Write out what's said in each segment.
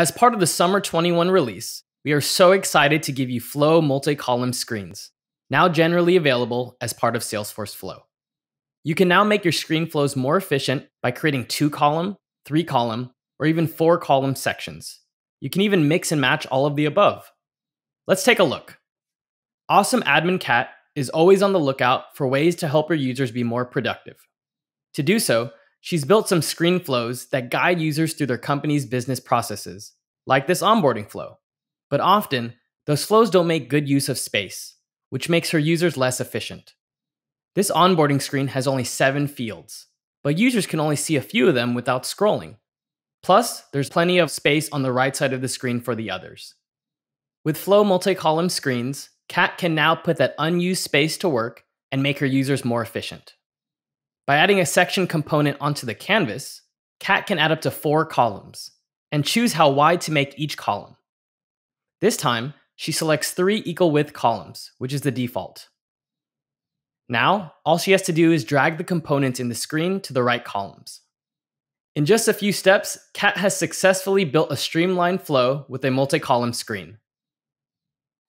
As part of the Summer 21 release, we are so excited to give you Flow multi-column screens, now generally available as part of Salesforce Flow. You can now make your screen flows more efficient by creating two column, three column, or even four column sections. You can even mix and match all of the above. Let's take a look. Awesome Admin Cat is always on the lookout for ways to help your users be more productive. To do so, She's built some screen flows that guide users through their company's business processes, like this onboarding flow. But often, those flows don't make good use of space, which makes her users less efficient. This onboarding screen has only seven fields, but users can only see a few of them without scrolling. Plus, there's plenty of space on the right side of the screen for the others. With Flow multi column screens, Cat can now put that unused space to work and make her users more efficient. By adding a section component onto the canvas, Cat can add up to four columns and choose how wide to make each column. This time, she selects three equal width columns, which is the default. Now, all she has to do is drag the components in the screen to the right columns. In just a few steps, Cat has successfully built a streamlined flow with a multi-column screen.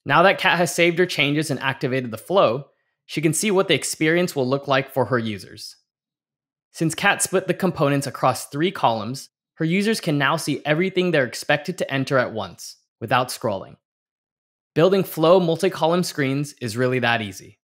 Now that Cat has saved her changes and activated the flow, she can see what the experience will look like for her users. Since Cat split the components across three columns, her users can now see everything they're expected to enter at once, without scrolling. Building flow multi column screens is really that easy.